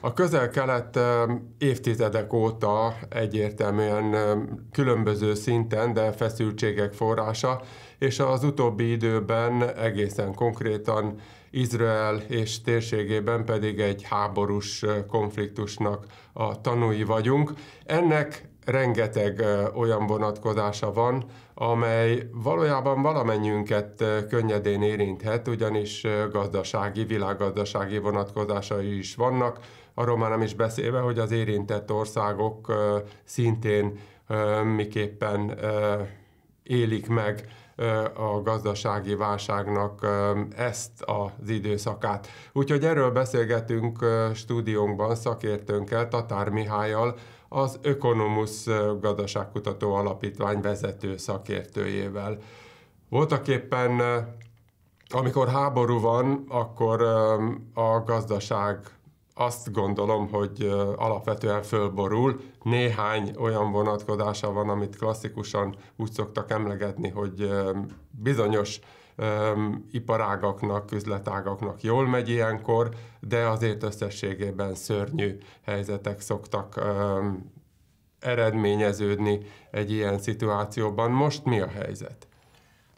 A közel-kelet évtizedek óta egyértelműen különböző szinten, de feszültségek forrása, és az utóbbi időben egészen konkrétan Izrael és térségében pedig egy háborús konfliktusnak a tanúi vagyunk. Ennek rengeteg olyan vonatkozása van, amely valójában valamennyünket könnyedén érinthet, ugyanis gazdasági, világgazdasági vonatkozásai is vannak, arról már nem is beszélve, hogy az érintett országok szintén miképpen élik meg a gazdasági válságnak ezt az időszakát. Úgyhogy erről beszélgetünk stúdiónkban szakértőnkkel, Tatár Mihályal, az Ökonomusz Gazdaságkutató Alapítvány vezető szakértőjével. Voltak éppen amikor háború van, akkor a gazdaság azt gondolom, hogy alapvetően fölborul. Néhány olyan vonatkozása van, amit klasszikusan úgy szoktak emlegetni, hogy bizonyos iparágaknak, üzletágaknak jól megy ilyenkor, de azért összességében szörnyű helyzetek szoktak eredményeződni egy ilyen szituációban. Most mi a helyzet?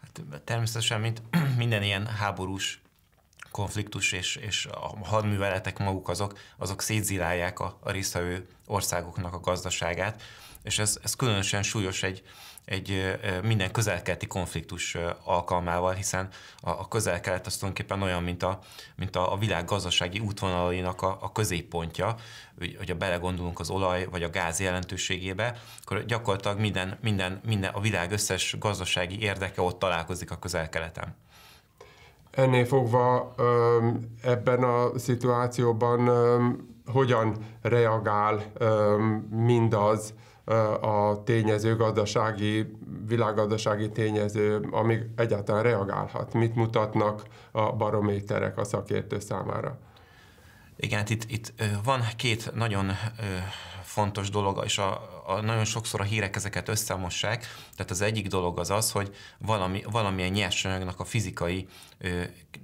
Hát, természetesen, mint minden ilyen háborús konfliktus és, és a hadműveletek maguk azok, azok szétzilálják a, a részvevő országoknak a gazdaságát, és ez, ez különösen súlyos egy, egy minden közelkelti konfliktus alkalmával, hiszen a, a közelkelet az tulajdonképpen olyan, mint a, mint a, a világ gazdasági útvonalainak a, a középpontja, hogy, hogyha belegondolunk az olaj vagy a gáz jelentőségébe, akkor gyakorlatilag minden, minden, minden a világ összes gazdasági érdeke ott találkozik a közelkeleten. Ennél fogva ebben a szituációban hogyan reagál mindaz a tényező, gazdasági, világgazdasági tényező, amíg egyáltalán reagálhat? Mit mutatnak a barométerek a szakértő számára? Igen, hát itt, itt van két nagyon fontos dolog, és a, a, nagyon sokszor a hírek ezeket összemossák. Tehát az egyik dolog az az, hogy valami, valamilyen nyersanyagnak a fizikai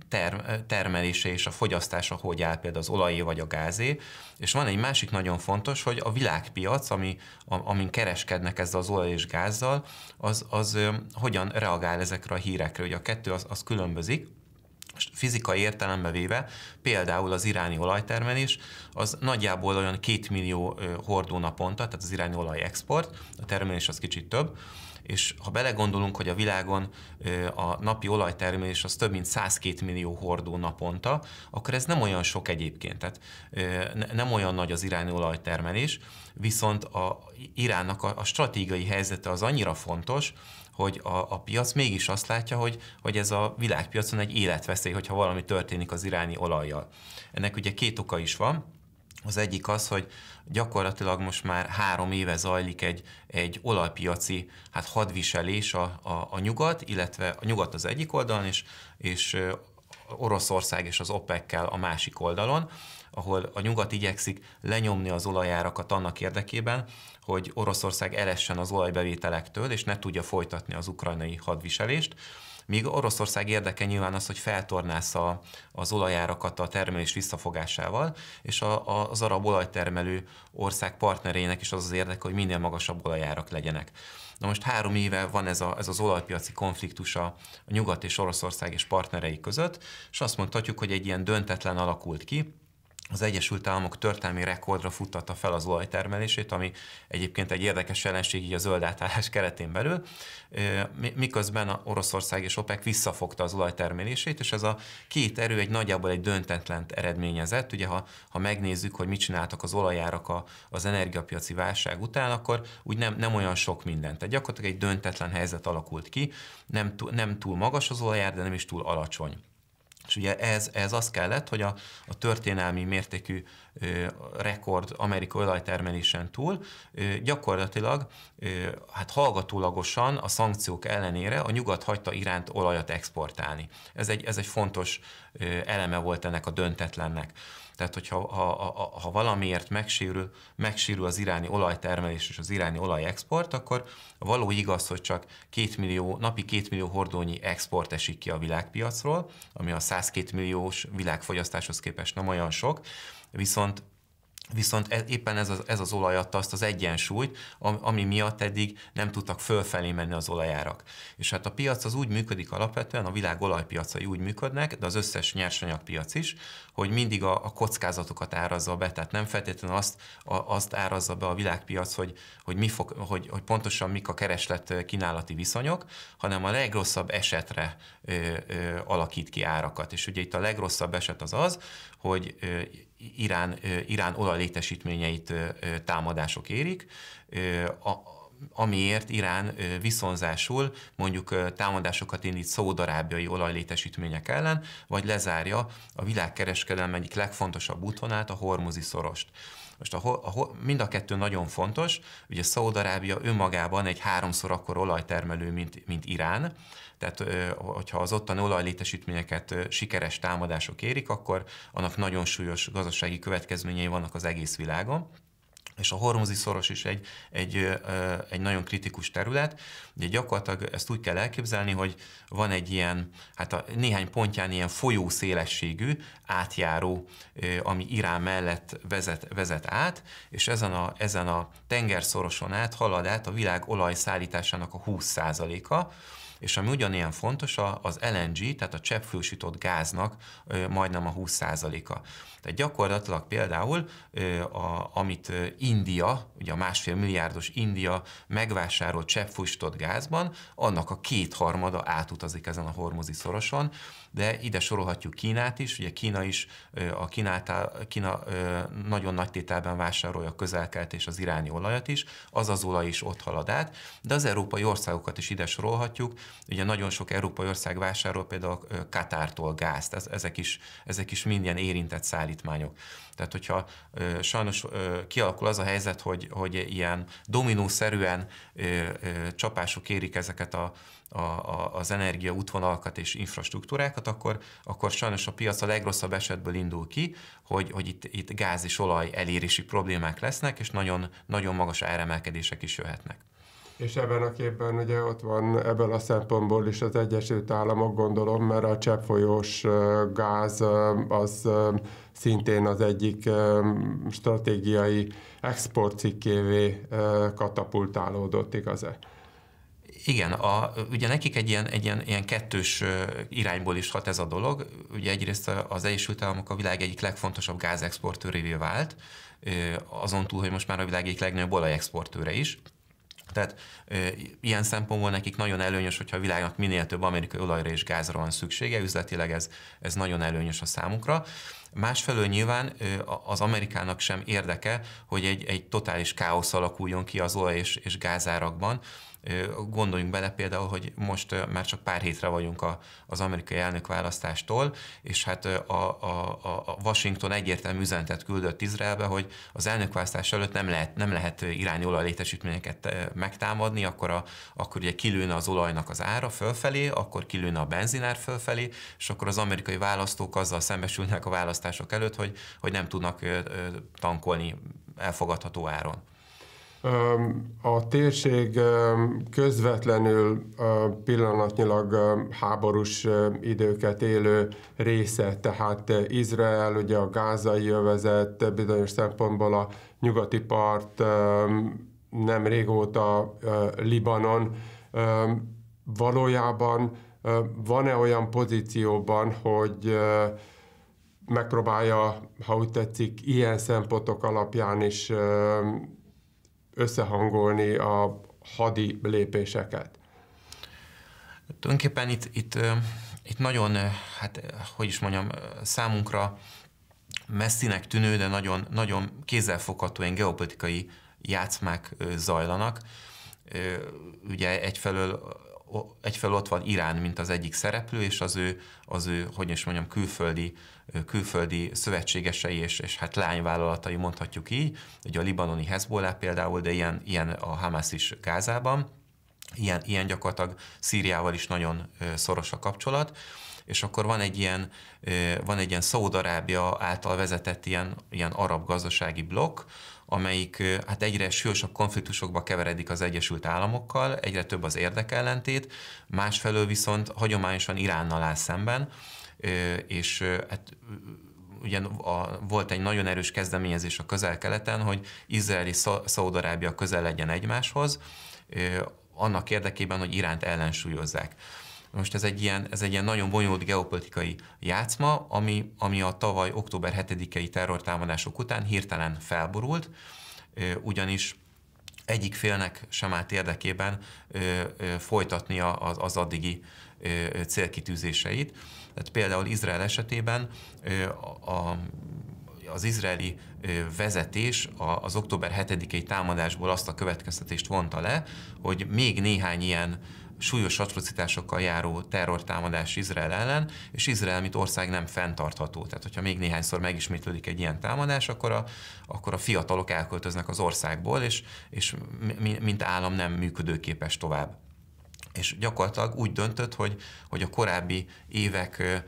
term, termelése és a fogyasztása hogy áll, például az olajé vagy a gázé. És van egy másik nagyon fontos, hogy a világpiac, ami, amin kereskednek ezzel az olaj és gázzal, az, az hogyan reagál ezekre a hírekre. hogy a kettő az, az különbözik. Most fizikai értelembe véve például az iráni olajtermelés az nagyjából olyan 2 millió hordó naponta, tehát az iráni olaj export, a termelés az kicsit több, és ha belegondolunk, hogy a világon a napi olajtermelés az több mint 102 millió hordó naponta, akkor ez nem olyan sok egyébként, tehát nem olyan nagy az iráni olajtermelés, viszont a Iránnak a, stratégiai helyzete az annyira fontos, hogy a, a piac mégis azt látja, hogy, hogy ez a világpiacon egy életveszély, hogyha valami történik az iráni olajjal. Ennek ugye két oka is van. Az egyik az, hogy gyakorlatilag most már három éve zajlik egy, egy olajpiaci hát hadviselés a, a, a nyugat, illetve a nyugat az egyik oldalon, és, és Oroszország és az OPEC-kel a másik oldalon, ahol a nyugat igyekszik lenyomni az olajárakat annak érdekében, hogy Oroszország elessen az olajbevételektől, és ne tudja folytatni az ukrajnai hadviselést míg Oroszország érdeke nyilván az, hogy feltornásza az olajárakat a termelés visszafogásával, és a, a, az arab olajtermelő ország partnereinek is az az érdeke, hogy minél magasabb olajárak legyenek. Na most három éve van ez, a, ez az olajpiaci konfliktus a, a Nyugat és Oroszország és partnerei között, és azt mondhatjuk, hogy egy ilyen döntetlen alakult ki, az Egyesült Államok történelmi rekordra futtatta fel az olajtermelését, ami egyébként egy érdekes jelenség így a zöld átállás keretén belül, miközben a Oroszország és OPEC visszafogta az olajtermelését, és ez a két erő egy nagyjából egy döntetlent eredményezett. Ugye ha, ha megnézzük, hogy mit csináltak az olajárak a, az energiapiaci válság után, akkor úgy nem, nem olyan sok mindent. Tehát gyakorlatilag egy döntetlen helyzet alakult ki, nem, nem túl magas az olajár, de nem is túl alacsony. És ugye ez, ez az kellett, hogy a, a történelmi mértékű ö, rekord amerikai olajtermelésen túl ö, gyakorlatilag ö, hát hallgatólagosan a szankciók ellenére a nyugat hagyta iránt olajat exportálni. Ez egy, ez egy fontos ö, eleme volt ennek a döntetlennek. Tehát, hogyha ha, ha, ha valamiért megsérül, megsérül az iráni olajtermelés és az iráni olajexport, akkor való igaz, hogy csak 2 millió, napi 2 millió hordónyi export esik ki a világpiacról, ami a 102 milliós világfogyasztáshoz képest nem olyan sok, viszont Viszont ez, éppen ez az, ez az olaj adta azt az egyensúlyt, ami miatt eddig nem tudtak fölfelé menni az olajárak. És hát a piac az úgy működik alapvetően, a világ olajpiacai úgy működnek, de az összes nyersanyagpiac is, hogy mindig a, a kockázatokat árazza be, tehát nem feltétlenül azt, a, azt árazza be a világpiac, hogy, hogy, mi fog, hogy, hogy pontosan mik a kereslet-kínálati viszonyok, hanem a legrosszabb esetre ö, ö, alakít ki árakat. És ugye itt a legrosszabb eset az az, hogy ö, Irán, Irán olajlétesítményeit támadások érik, a, amiért Irán viszonzásul mondjuk támadásokat indít szaudarábiai olajlétesítmények ellen, vagy lezárja a világkereskedelem egyik legfontosabb útvonát, a hormuzi szorost. Most a, a, mind a kettő nagyon fontos, ugye Szaúd-Arábia önmagában egy háromszor akkor olajtermelő, mint, mint Irán, tehát hogyha az ottani olajlétesítményeket sikeres támadások érik, akkor annak nagyon súlyos gazdasági következményei vannak az egész világon és a hormozi szoros is egy, egy, egy nagyon kritikus terület. Ugye gyakorlatilag ezt úgy kell elképzelni, hogy van egy ilyen, hát a néhány pontján ilyen folyó szélességű átjáró, ami Irán mellett vezet, vezet át, és ezen a, ezen a tengerszoroson át halad át a világ olajszállításának a 20%-a, és ami ugyanilyen fontos, az LNG, tehát a cseppfősított gáznak majdnem a 20%-a. Tehát gyakorlatilag például, a, amit India, ugye a másfél milliárdos India megvásárolt cseppfősított gázban, annak a kétharmada átutazik ezen a hormozi szoroson, de ide sorolhatjuk Kínát is, ugye Kína is, a Kínátá, Kína nagyon nagy tételben vásárolja a közelkelt és az iráni olajat is, az az olaj is ott halad át, de az európai országokat is ide sorolhatjuk, ugye nagyon sok európai ország vásárol például Katártól gázt, ezek is, ezek is mindjárt érintett szállítmányok. Tehát, hogyha ö, sajnos ö, kialakul az a helyzet, hogy, hogy ilyen dominószerűen ö, csapások érik ezeket a, a, a, az energia útvonalakat és infrastruktúrákat, akkor, akkor sajnos a piac a legrosszabb esetből indul ki, hogy, hogy itt, itt gáz és olaj elérési problémák lesznek, és nagyon, nagyon magas áremelkedések is jöhetnek. És ebben a képben ugye ott van ebből a szempontból is az Egyesült Államok, gondolom, mert a cseppfolyós gáz az szintén az egyik stratégiai exportcikkévé katapultálódott, igaz-e? Igen, a, ugye nekik egy ilyen, egy ilyen, ilyen kettős irányból is hat ez a dolog. Ugye egyrészt az Egyesült Államok a világ egyik legfontosabb gázexportőrévé vált, azon túl, hogy most már a világ egyik legnagyobb olajexportőre is. Tehát ö, ilyen szempontból nekik nagyon előnyös, hogyha a világnak minél több amerikai olajra és gázra van szüksége, üzletileg ez, ez nagyon előnyös a számukra. Másfelől nyilván az Amerikának sem érdeke, hogy egy, egy totális káosz alakuljon ki az olaj és, és gázárakban, Gondoljunk bele például, hogy most már csak pár hétre vagyunk a, az amerikai elnökválasztástól, és hát a, a, a Washington egyértelmű üzenetet küldött Izraelbe, hogy az elnökválasztás előtt nem lehet, nem lehet irányolaj olajlétesítményeket megtámadni, akkor, a, akkor ugye kilőne az olajnak az ára fölfelé, akkor kilőne a benzinár fölfelé, és akkor az amerikai választók azzal szembesülnek a választások előtt, hogy, hogy nem tudnak tankolni elfogadható áron. A térség közvetlenül pillanatnyilag háborús időket élő része, tehát Izrael, ugye a gázai övezet, bizonyos szempontból a nyugati part, nem régóta Libanon, valójában van-e olyan pozícióban, hogy megpróbálja, ha úgy tetszik, ilyen szempontok alapján is összehangolni a hadi lépéseket? Tulajdonképpen itt, itt, itt nagyon, hát hogy is mondjam, számunkra messzinek tűnő, de nagyon, nagyon kézzelfogható ilyen geopolitikai játszmák zajlanak. Ugye egyfelől egyfelől ott van Irán, mint az egyik szereplő, és az ő, az ő hogy is mondjam, külföldi, külföldi szövetségesei és, és hát lányvállalatai mondhatjuk így, ugye a libanoni Hezbollah például, de ilyen, ilyen a Hamas is Gázában, Ilyen, ilyen gyakorlatilag Szíriával is nagyon szoros a kapcsolat és akkor van egy ilyen, van egy ilyen Szaudarábia által vezetett ilyen, ilyen arab gazdasági blokk, amelyik hát egyre sűrűsebb konfliktusokba keveredik az Egyesült Államokkal, egyre több az érdekellentét, másfelől viszont hagyományosan Iránnal áll szemben, és hát ugye a, volt egy nagyon erős kezdeményezés a közel-keleten, hogy Izrael és Szaudarábia közel legyen egymáshoz, annak érdekében, hogy iránt ellensúlyozzák. Most ez egy ilyen, ez egy ilyen nagyon bonyolult geopolitikai játszma, ami, ami a tavaly október 7-i terrortámadások után hirtelen felborult, ugyanis egyik félnek sem állt érdekében folytatni folytatnia az, az addigi célkitűzéseit. Tehát például Izrael esetében a, a az izraeli vezetés az október 7-i támadásból azt a következtetést vonta le, hogy még néhány ilyen súlyos atrocitásokkal járó terrortámadás Izrael ellen, és Izrael, mint ország nem fenntartható. Tehát, hogyha még néhányszor megismétlődik egy ilyen támadás, akkor a, akkor a fiatalok elköltöznek az országból, és, és mi, mint állam nem működőképes tovább és gyakorlatilag úgy döntött, hogy, hogy a korábbi évek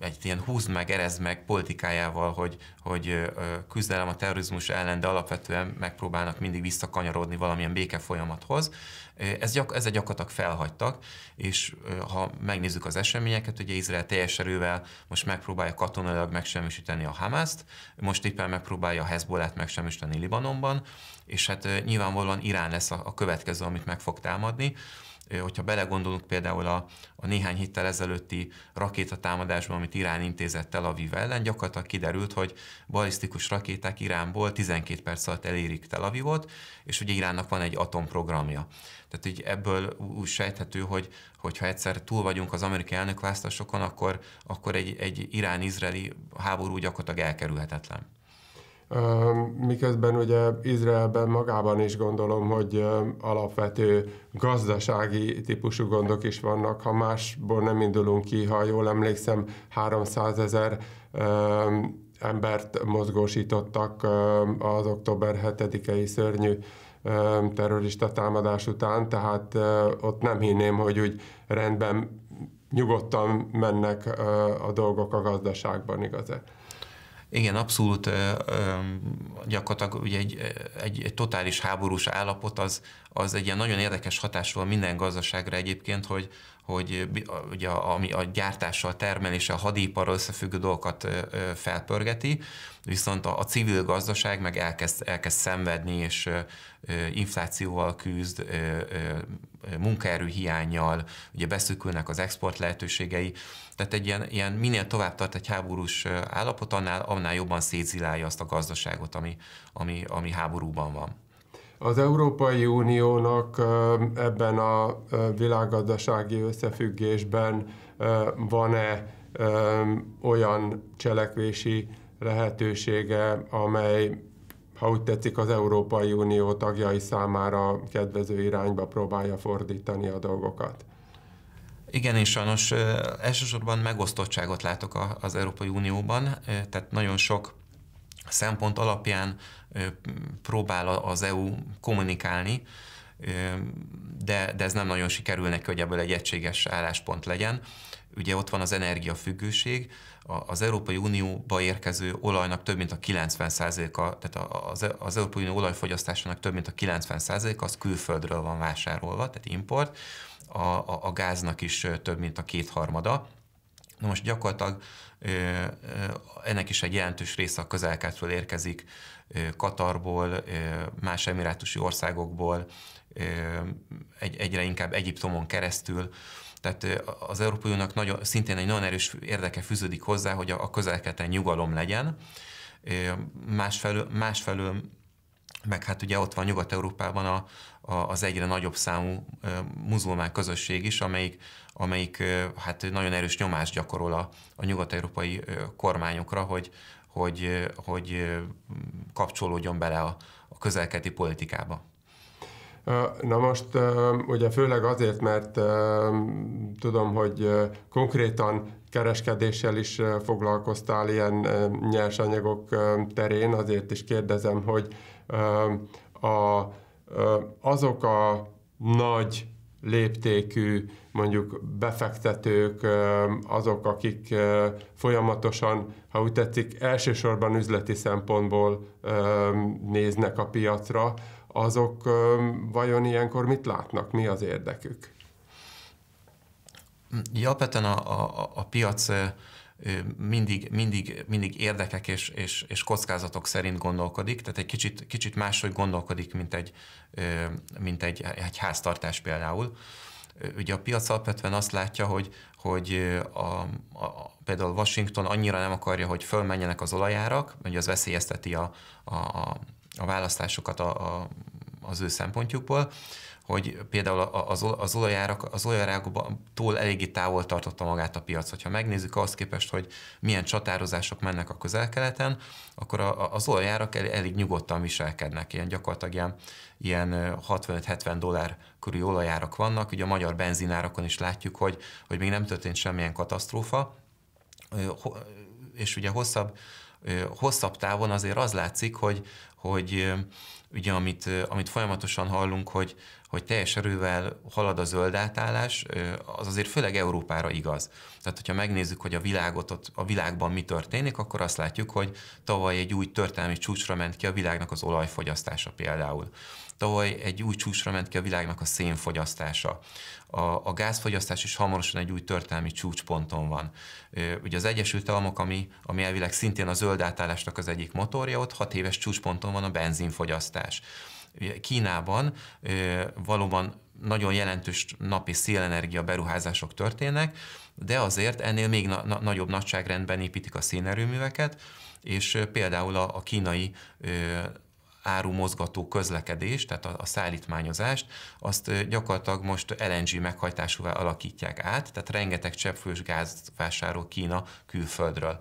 egy ilyen húzd meg, erezd meg politikájával, hogy, hogy küzdelem a terrorizmus ellen, de alapvetően megpróbálnak mindig visszakanyarodni valamilyen béke folyamathoz. Ez, gyak, ezzel gyakorlatilag felhagytak, és ha megnézzük az eseményeket, ugye Izrael teljes erővel most megpróbálja katonailag megsemmisíteni a Hamászt, most éppen megpróbálja a Hezbollát megsemmisíteni Libanonban, és hát nyilvánvalóan Irán lesz a, a következő, amit meg fog támadni hogyha belegondolunk például a, a néhány héttel ezelőtti rakétatámadásban, amit Irán intézett Tel Aviv ellen, gyakorlatilag kiderült, hogy balisztikus rakéták Iránból 12 perc alatt elérik Tel Avivot, és ugye Iránnak van egy atomprogramja. Tehát így ebből úgy sejthető, hogy hogyha egyszer túl vagyunk az amerikai elnökválasztásokon, akkor, akkor egy, egy irán-izraeli háború gyakorlatilag elkerülhetetlen. Miközben ugye Izraelben magában is gondolom, hogy alapvető gazdasági típusú gondok is vannak, ha másból nem indulunk ki, ha jól emlékszem, 300 ezer embert mozgósítottak az október 7-i szörnyű terrorista támadás után, tehát ott nem hinném, hogy úgy rendben nyugodtan mennek a dolgok a gazdaságban, igaz-e? Igen, abszolút gyakorlatilag ugye egy, egy, egy totális háborús állapot az, az egy ilyen nagyon érdekes hatásról minden gazdaságra egyébként, hogy, hogy eh, ugye a, ami a gyártással, termeléssel, a hadiparral összefüggő dolgokat eh, eh, felpörgeti, viszont a, a civil gazdaság meg elkezd, elkezd szenvedni, és inflációval küzd, munkaerő hiányjal, ugye beszűkülnek az export lehetőségei, tehát egy ilyen, ilyen minél tovább tart egy háborús állapot, annál, annál jobban szétzilálja azt a gazdaságot, ami, ami, ami háborúban van. Az Európai Uniónak ebben a világgazdasági összefüggésben van-e olyan cselekvési lehetősége, amely ha úgy tetszik, az Európai Unió tagjai számára kedvező irányba próbálja fordítani a dolgokat. Igen, és sajnos elsősorban megosztottságot látok az Európai Unióban, tehát nagyon sok szempont alapján próbál az EU kommunikálni, de, de ez nem nagyon sikerül neki, hogy ebből egy egységes álláspont legyen. Ugye ott van az energiafüggőség, az Európai Unióba érkező olajnak több mint a 90%-a, tehát az, az Európai Unió olajfogyasztásának több mint a 90%-a az külföldről van vásárolva, tehát import, a, a, a gáznak is több mint a kétharmada. Na most gyakorlatilag ennek is egy jelentős része a közel érkezik Katarból, más emirátusi országokból, egy, egyre inkább Egyiptomon keresztül. Tehát az Európai Uniónak nagyon, szintén egy nagyon erős érdeke fűződik hozzá, hogy a, a közelketen nyugalom legyen. Másfelől, másfelől meg hát ugye ott van Nyugat-Európában a, a, az egyre nagyobb számú muzulmán közösség is, amelyik, amelyik hát nagyon erős nyomást gyakorol a, a nyugat-európai kormányokra, hogy, hogy, hogy kapcsolódjon bele a, a közelketi politikába. Na most ugye főleg azért, mert tudom, hogy konkrétan kereskedéssel is foglalkoztál ilyen nyersanyagok terén, azért is kérdezem, hogy a, azok a nagy léptékű mondjuk befektetők, azok, akik folyamatosan, ha úgy tetszik, elsősorban üzleti szempontból néznek a piacra, azok vajon ilyenkor mit látnak, mi az érdekük? Hm, ja, Peten a, a, a piac mindig, mindig, mindig érdekek és, és, és kockázatok szerint gondolkodik, tehát egy kicsit, kicsit máshogy gondolkodik, mint egy, mint egy, egy háztartás például. Ugye a piac alapvetően azt látja, hogy, hogy a, a, például Washington annyira nem akarja, hogy fölmenjenek az olajárak, hogy az veszélyezteti a, a, a választásokat a, a, az ő szempontjukból, hogy például az, az olajárak, az olajáraktól eléggé távol tartotta magát a piac. Ha megnézzük azt képest, hogy milyen csatározások mennek a közel-keleten, akkor az olajárak el, elég nyugodtan viselkednek. Ilyen gyakorlatilag ilyen, ilyen 65-70 dollár körüli olajárak vannak. Ugye a magyar benzinárakon is látjuk, hogy, hogy még nem történt semmilyen katasztrófa, és ugye hosszabb, hosszabb távon azért az látszik, hogy, hogy ugye amit, amit folyamatosan hallunk, hogy, hogy teljes erővel halad a zöld átállás, az azért főleg Európára igaz. Tehát, hogyha megnézzük, hogy a, világot, ott, a világban mi történik, akkor azt látjuk, hogy tavaly egy új történelmi csúcsra ment ki a világnak az olajfogyasztása például. Tavaly egy új csúcsra ment ki a világnak a szénfogyasztása. A, a gázfogyasztás is hamarosan egy új történelmi csúcsponton van. Ugye az Egyesült Államok, ami, ami elvileg szintén a zöld átállásnak az egyik motorja, ott hat éves csúcsponton van a benzinfogyasztás. Kínában valóban nagyon jelentős napi szélenergia beruházások történnek, de azért ennél még na- na- nagyobb nagyságrendben építik a szénerőműveket, és például a, a kínai ö, árumozgató közlekedés, tehát a, a szállítmányozást, azt gyakorlatilag most LNG meghajtásúvá alakítják át, tehát rengeteg cseppfős gáz vásárol Kína külföldről.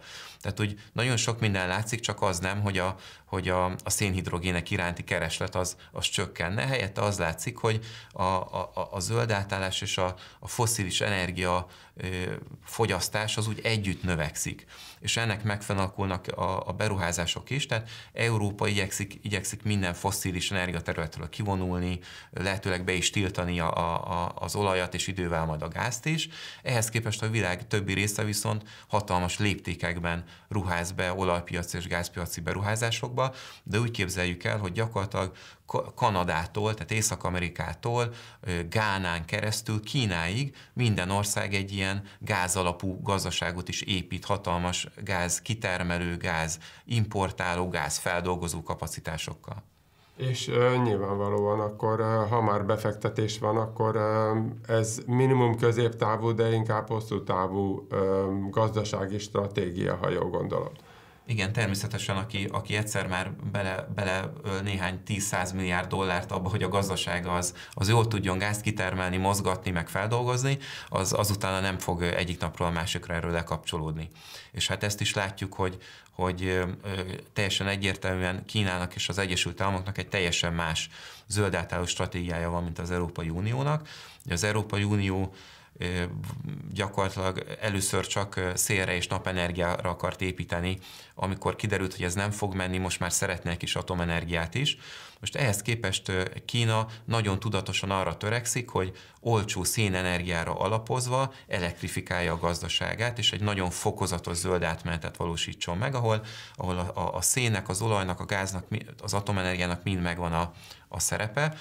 Tehát, hogy nagyon sok minden látszik, csak az nem, hogy a, hogy a, a szénhidrogének iránti kereslet az, az csökkenne. Helyette az látszik, hogy a, a, a zöld átállás és a, a foszilis energia ö, fogyasztás az úgy együtt növekszik. És ennek megfenalkulnak a, a beruházások is, tehát Európa igyekszik, igyekszik minden foszilis energiaterületről kivonulni, lehetőleg be is tiltani a, a, az olajat és idővel majd a gázt is. Ehhez képest a világ többi része viszont hatalmas léptékekben ruház be olajpiac és gázpiaci beruházásokba, de úgy képzeljük el, hogy gyakorlatilag Kanadától, tehát Észak-Amerikától, Gánán keresztül Kínáig minden ország egy ilyen gázalapú gazdaságot is épít, hatalmas gáz kitermelő, gáz importáló, gáz feldolgozó kapacitásokkal. És uh, nyilvánvalóan akkor, uh, ha már befektetés van, akkor uh, ez minimum középtávú, de inkább hosszú távú uh, gazdasági stratégia, ha jól gondolom. Igen, természetesen, aki, aki egyszer már bele, bele néhány 10-100 milliárd dollárt abba, hogy a gazdaság az, az jól tudjon gázt kitermelni, mozgatni, meg feldolgozni, az azután nem fog egyik napról a másikra erről lekapcsolódni. És hát ezt is látjuk, hogy, hogy teljesen egyértelműen Kínának és az Egyesült Államoknak egy teljesen más zöld átálló stratégiája van, mint az Európai Uniónak. Az Európai Unió gyakorlatilag először csak szélre és napenergiára akart építeni, amikor kiderült, hogy ez nem fog menni, most már egy is atomenergiát is. Most ehhez képest Kína nagyon tudatosan arra törekszik, hogy olcsó szénenergiára alapozva elektrifikálja a gazdaságát, és egy nagyon fokozatos zöld átmenetet valósítson meg, ahol, ahol a, a, a szénnek, az olajnak, a gáznak, az atomenergiának mind megvan a, a szerepe.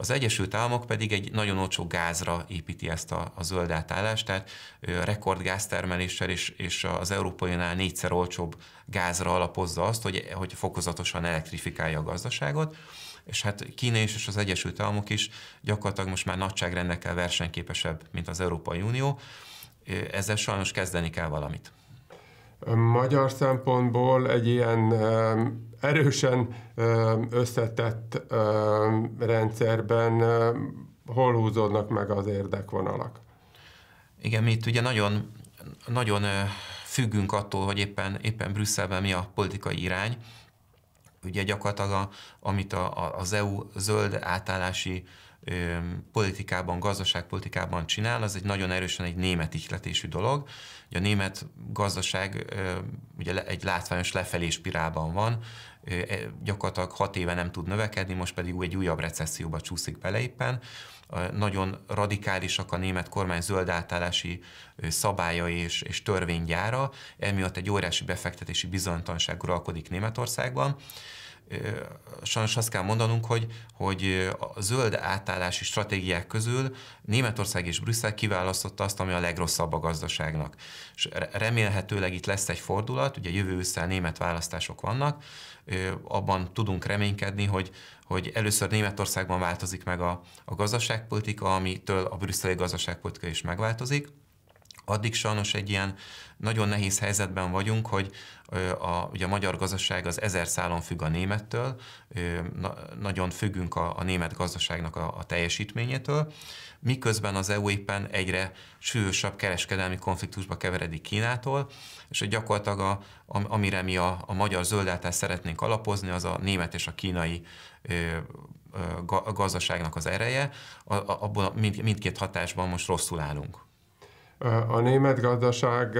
Az Egyesült Államok pedig egy nagyon olcsó gázra építi ezt a, a zöld átállást, tehát rekordgáztermeléssel és, és az európainál négyszer olcsóbb gázra alapozza azt, hogy, hogy fokozatosan elektrifikálja a gazdaságot és hát Kína is és az Egyesült Államok is gyakorlatilag most már nagyságrendekkel versenyképesebb, mint az Európai Unió. Ezzel sajnos kezdeni kell valamit. Magyar szempontból egy ilyen erősen összetett rendszerben hol húzódnak meg az érdekvonalak? Igen, mi itt ugye nagyon, nagyon eh, függünk attól, hogy éppen, éppen Brüsszelben mi a politikai irány. Ugye gyakorlatilag, a, amit a, a, az EU zöld átállási politikában, gazdaságpolitikában csinál, az egy nagyon erősen egy német ihletésű dolog. Ugye a német gazdaság ugye egy látványos lefelé spirálban van, e, gyakorlatilag hat éve nem tud növekedni, most pedig egy újabb recesszióba csúszik bele éppen. Nagyon radikálisak a német kormány zöld átállási szabályai és, és törvénygyára, emiatt egy óriási befektetési bizonytanság uralkodik Németországban sajnos azt kell mondanunk, hogy, hogy a zöld átállási stratégiák közül Németország és Brüsszel kiválasztotta azt, ami a legrosszabb a gazdaságnak. És remélhetőleg itt lesz egy fordulat, ugye jövő ősszel német választások vannak, abban tudunk reménykedni, hogy, hogy először Németországban változik meg a, a gazdaságpolitika, amitől a brüsszeli gazdaságpolitika is megváltozik, addig sajnos egy ilyen nagyon nehéz helyzetben vagyunk, hogy a, ugye a magyar gazdaság az ezer szálon függ a némettől, na, nagyon függünk a, a német gazdaságnak a, a teljesítményétől, miközben az EU éppen egyre sűrűsebb kereskedelmi konfliktusba keveredik Kínától, és gyakorlatilag a, amire mi a, a magyar zöldeltást szeretnénk alapozni, az a német és a kínai ö, gazdaságnak az ereje, abból mind, mindkét hatásban most rosszul állunk. A német gazdaság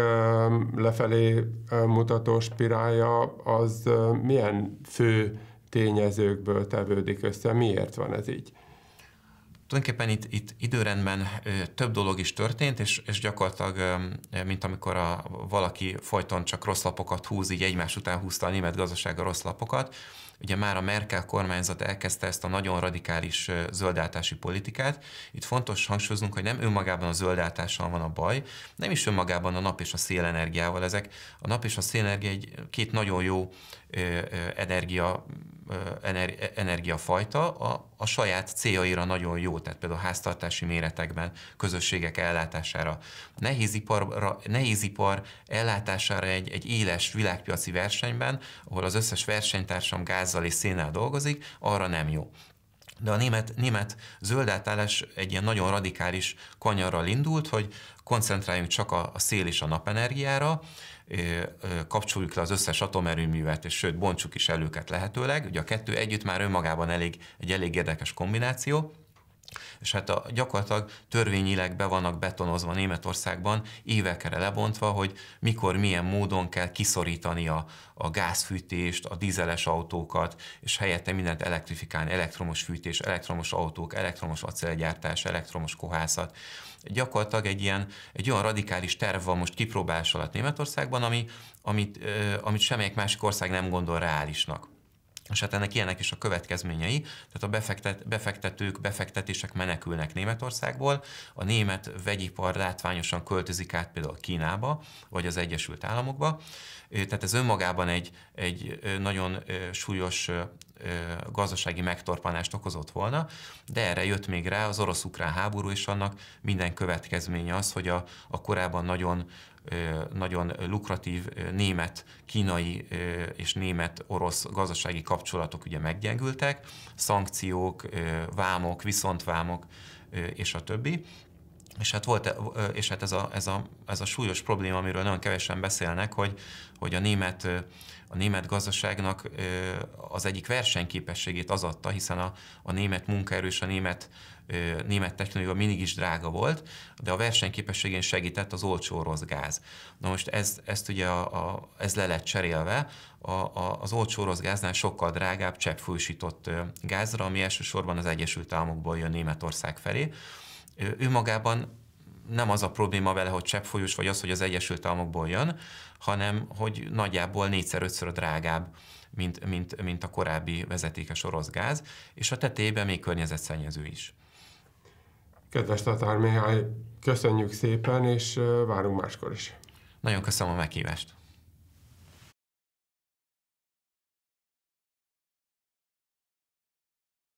lefelé mutató spirálja az milyen fő tényezőkből tevődik össze? Miért van ez így? Tulajdonképpen itt, itt időrendben több dolog is történt, és, és gyakorlatilag, mint amikor a, valaki folyton csak rossz lapokat húz, így egymás után húzta a német gazdaság a rossz lapokat, Ugye már a Merkel kormányzat elkezdte ezt a nagyon radikális zöldáltási politikát. Itt fontos hangsúlyoznunk, hogy nem önmagában a zöldáltással van a baj, nem is önmagában a nap és a szélenergiával. Ezek a nap és a szélenergia egy két nagyon jó energia energiafajta a, a saját céljaira nagyon jó, tehát például háztartási méretekben, közösségek ellátására, nehéz ipar ellátására egy, egy éles világpiaci versenyben, ahol az összes versenytársam gáz gázzal és szénnel dolgozik, arra nem jó. De a német, német zöld átállás egy ilyen nagyon radikális kanyarral indult, hogy koncentráljunk csak a, a szél és a napenergiára, kapcsoljuk le az összes atomerőművet, és sőt, bontsuk is előket lehetőleg. Ugye a kettő együtt már önmagában elég, egy elég érdekes kombináció és hát a, gyakorlatilag törvényileg be vannak betonozva Németországban, évekre lebontva, hogy mikor, milyen módon kell kiszorítani a, a gázfűtést, a dízeles autókat, és helyette mindent elektrifikálni, elektromos fűtés, elektromos autók, elektromos acélgyártás, elektromos kohászat. Gyakorlatilag egy, ilyen, egy olyan radikális terv van most kipróbálás alatt Németországban, ami, amit, amit semmelyik másik ország nem gondol reálisnak. És hát ennek ilyenek is a következményei, tehát a befektet, befektetők, befektetések menekülnek Németországból, a német vegyipar látványosan költözik át például Kínába, vagy az Egyesült Államokba, tehát ez önmagában egy, egy nagyon súlyos gazdasági megtorpanást okozott volna, de erre jött még rá az orosz-ukrán háború, és annak minden következménye az, hogy a, a korábban nagyon nagyon lukratív német-kínai és német-orosz gazdasági kapcsolatok ugye meggyengültek, szankciók, vámok, viszontvámok és a többi. És hát, volt, és hát ez, a, ez, a, ez a súlyos probléma, amiről nagyon kevesen beszélnek, hogy, hogy a német a német gazdaságnak az egyik versenyképességét az adta, hiszen a, a német munkaerő és a német, német technológia mindig is drága volt, de a versenyképességén segített az olcsó orosz gáz. Na most ez, ezt ugye a, a, ez le lett cserélve, a, a, az olcsó orosz gáznál sokkal drágább cseppfősított gázra, ami elsősorban az Egyesült Államokból jön Németország felé. Ő magában nem az a probléma vele, hogy cseppfolyós, vagy az, hogy az Egyesült Államokból jön, hanem hogy nagyjából négyszer-ötször drágább, mint, mint, mint a korábbi vezetékes orosz gáz, és a tetejében még környezetszennyező is. Kedves Tatár Mihály, köszönjük szépen, és várunk máskor is. Nagyon köszönöm a meghívást.